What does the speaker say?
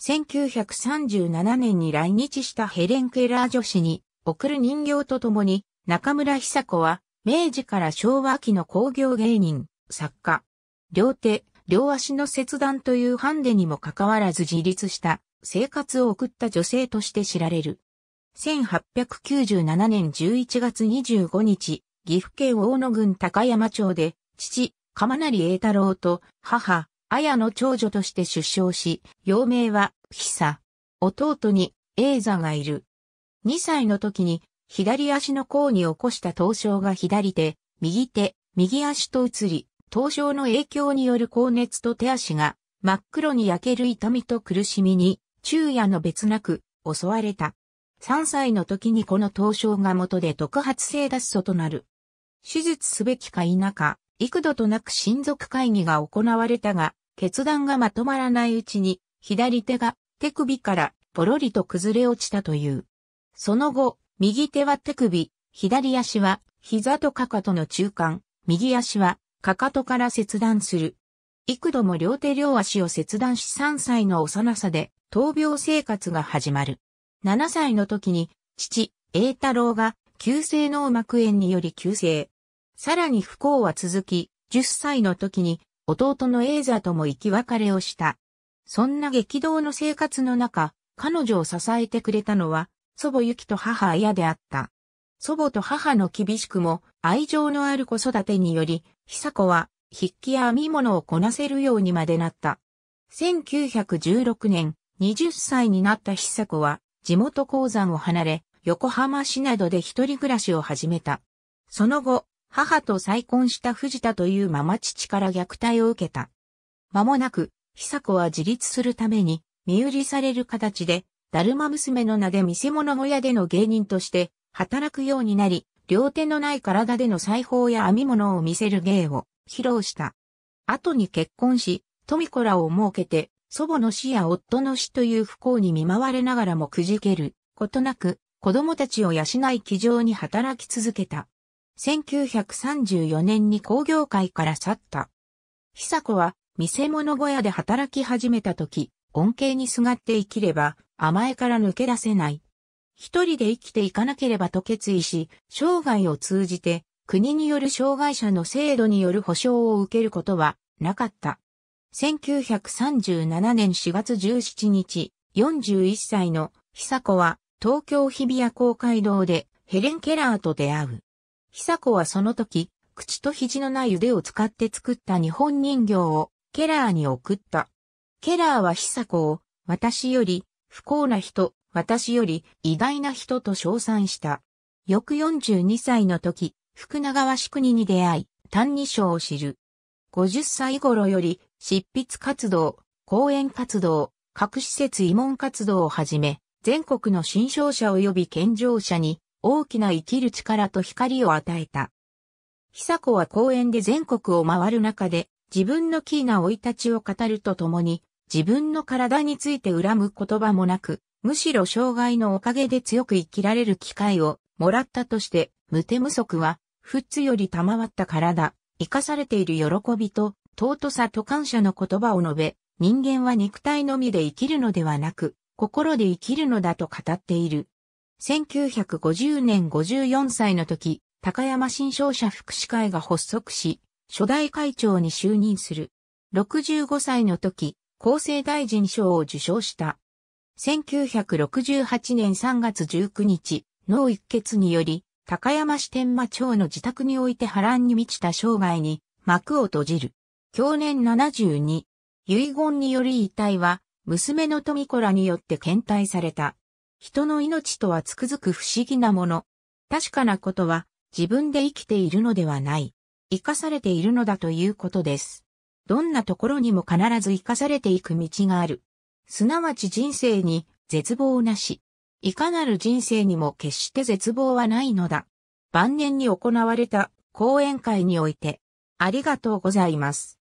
1937年に来日したヘレン・ケラー女子に送る人形とともに、中村久子は、明治から昭和期の工業芸人、作家。両手、両足の切断というハンデにもかかわらず自立した生活を送った女性として知られる。1897年11月25日、岐阜県大野郡高山町で、父、釜成栄太郎と母、綾の長女として出生し、幼名は、久。弟に、英座がいる。2歳の時に、左足の甲に起こした頭傷が左手、右手、右足と移り、頭傷の影響による高熱と手足が、真っ黒に焼ける痛みと苦しみに、昼夜の別なく、襲われた。3歳の時にこの頭傷が元で特発性脱素となる。手術すべきか否か、幾度となく親族会議が行われたが、決断がまとまらないうちに、左手が手首からポロリと崩れ落ちたという。その後、右手は手首、左足は膝とかかとの中間、右足はかかとから切断する。幾度も両手両足を切断し3歳の幼さで闘病生活が始まる。7歳の時に父、栄太郎が急性脳膜炎により急性。さらに不幸は続き、10歳の時に弟のエーザとも生き別れをした。そんな激動の生活の中、彼女を支えてくれたのは、祖母ユキと母アヤであった。祖母と母の厳しくも愛情のある子育てにより、久子は筆記や編み物をこなせるようにまでなった。1916年、20歳になった久子は、地元鉱山を離れ、横浜市などで一人暮らしを始めた。その後、母と再婚した藤田というママ父から虐待を受けた。間もなく、久子は自立するために、身売りされる形で、だるま娘の名で見せ物小屋での芸人として、働くようになり、両手のない体での裁縫や編み物を見せる芸を披露した。後に結婚し、富子らを設けて、祖母の死や夫の死という不幸に見舞われながらもくじけることなく、子供たちを養い気丈に働き続けた。1934年に工業界から去った。久子は見せ物小屋で働き始めた時、恩恵にすがって生きれば甘えから抜け出せない。一人で生きていかなければと決意し、生涯を通じて国による障害者の制度による保障を受けることはなかった。1937年4月17日、41歳の久子は東京日比谷公会堂でヘレン・ケラーと出会う。久子はその時、口と肘のない腕を使って作った日本人形をケラーに送った。ケラーは久子を私より不幸な人、私より偉大な人と称賛した。翌42歳の時、福永和宿国に出会い、単二章を知る。50歳頃より執筆活動、講演活動、各施設慰問活動をはじめ、全国の新商社及び健常者に大きな生きる力と光を与えた。久子は公園で全国を回る中で、自分のキーな老い立ちを語るとともに、自分の体について恨む言葉もなく、むしろ障害のおかげで強く生きられる機会をもらったとして、無手無足は、ふっつより賜った体、生かされている喜びと、尊さと感謝の言葉を述べ、人間は肉体のみで生きるのではなく、心で生きるのだと語っている。1950年54歳の時、高山新商社福祉会が発足し、初代会長に就任する。65歳の時、厚生大臣賞を受賞した。1968年3月19日、脳一血により、高山市天馬町の自宅において波乱に満ちた生涯に幕を閉じる。去年72、遺言により遺体は、娘の富子らによって検体された。人の命とはつくづく不思議なもの。確かなことは自分で生きているのではない。生かされているのだということです。どんなところにも必ず生かされていく道がある。すなわち人生に絶望なし。いかなる人生にも決して絶望はないのだ。晩年に行われた講演会において、ありがとうございます。